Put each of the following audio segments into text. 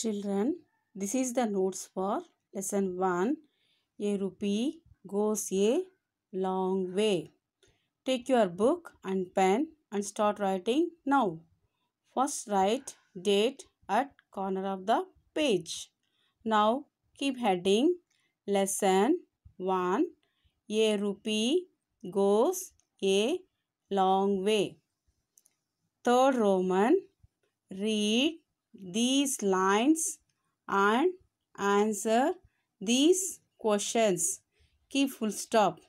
Children, this is the notes for lesson 1. A rupee goes a long way. Take your book and pen and start writing now. First write date at corner of the page. Now keep heading lesson 1. A rupee goes a long way. Third Roman read these lines and answer these questions. Keep full stop.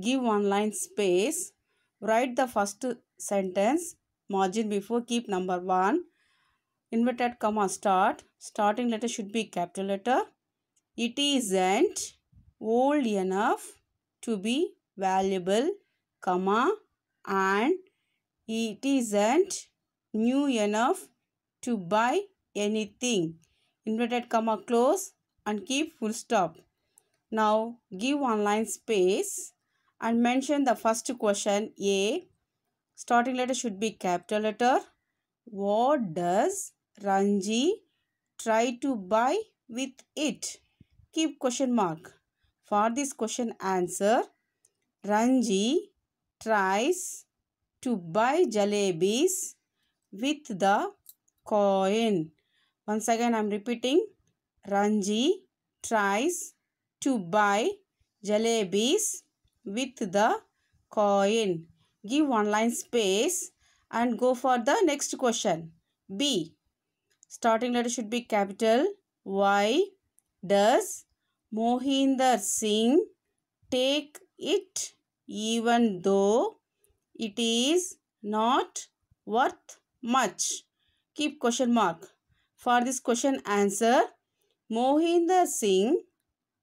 Give one line space. Write the first sentence. Margin before keep number 1. Inverted comma start. Starting letter should be capital letter. It isn't old enough to be valuable, comma, and it isn't new enough to buy anything. Inverted comma close and keep full stop. Now give one line space and mention the first question A. Starting letter should be capital letter. What does Ranji try to buy with it? Keep question mark. For this question answer, Ranji tries to buy jalebis with the coin. Once again I am repeating. Ranji tries to buy jalebis with the coin. Give one line space and go for the next question. B. Starting letter should be capital. Why does Mohinder Singh take it even though it is not worth much? keep question mark. For this question answer, Mohinder Singh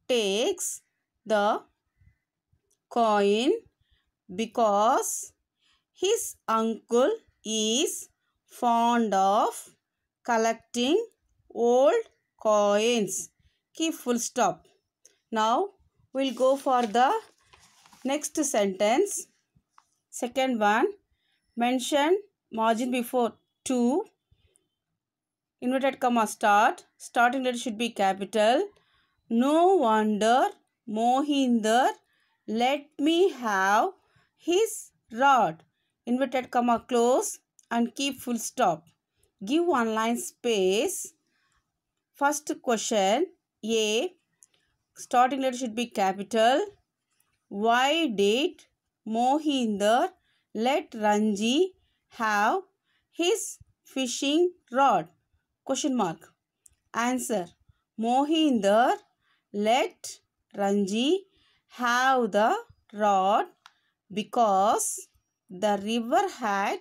takes the coin because his uncle is fond of collecting old coins. Keep full stop. Now, we'll go for the next sentence. Second one, mention margin before 2 inverted comma start starting letter should be capital no wonder mohinder let me have his rod inverted comma close and keep full stop give one line space first question a starting letter should be capital why did mohinder let ranji have his fishing rod Question mark. Answer. Mohinder let Ranji have the rod because the river had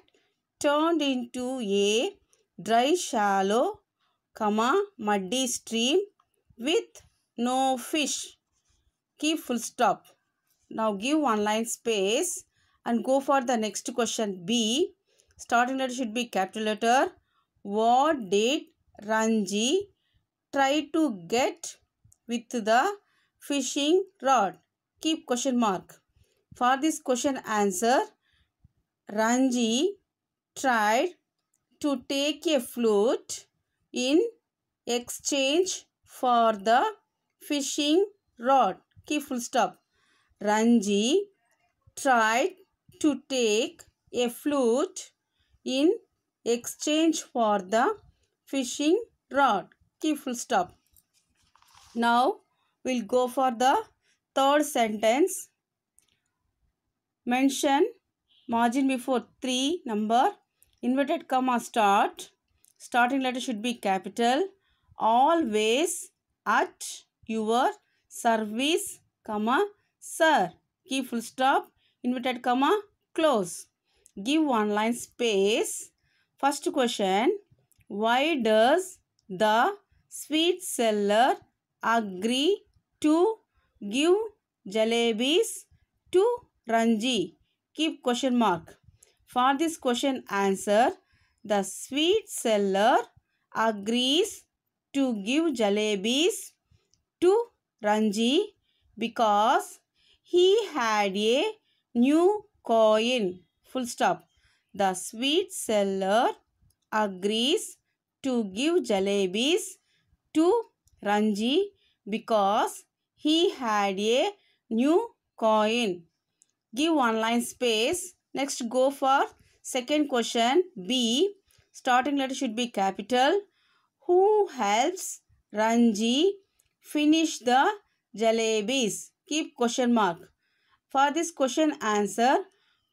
turned into a dry shallow, comma, muddy stream with no fish. Keep full stop. Now give one line space and go for the next question B. Starting letter should be capital letter what did Ranji try to get with the fishing rod? Keep question mark. For this question answer, Ranji tried to take a flute in exchange for the fishing rod. Keep full stop. Ranji tried to take a flute in exchange for the fishing rod. Key full stop. Now, we'll go for the third sentence. Mention margin before 3 number. Inverted comma start. Starting letter should be capital. Always at your service comma sir. Key full stop. Inverted comma close. Give one line space First question, why does the sweet seller agree to give jalebis to Ranji? Keep question mark. For this question answer, the sweet seller agrees to give jalebis to Ranji because he had a new coin. Full stop. The sweet seller agrees to give jalebis to Ranji because he had a new coin. Give one line space. Next go for second question B. Starting letter should be capital. Who helps Ranji finish the jalebis? Keep question mark. For this question answer,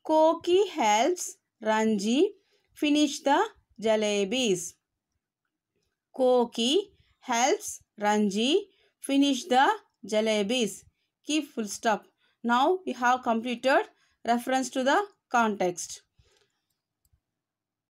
Koki helps Ranji finish the jalebis. Koki helps Ranji finish the jalebis. Keep full stop. Now we have completed reference to the context.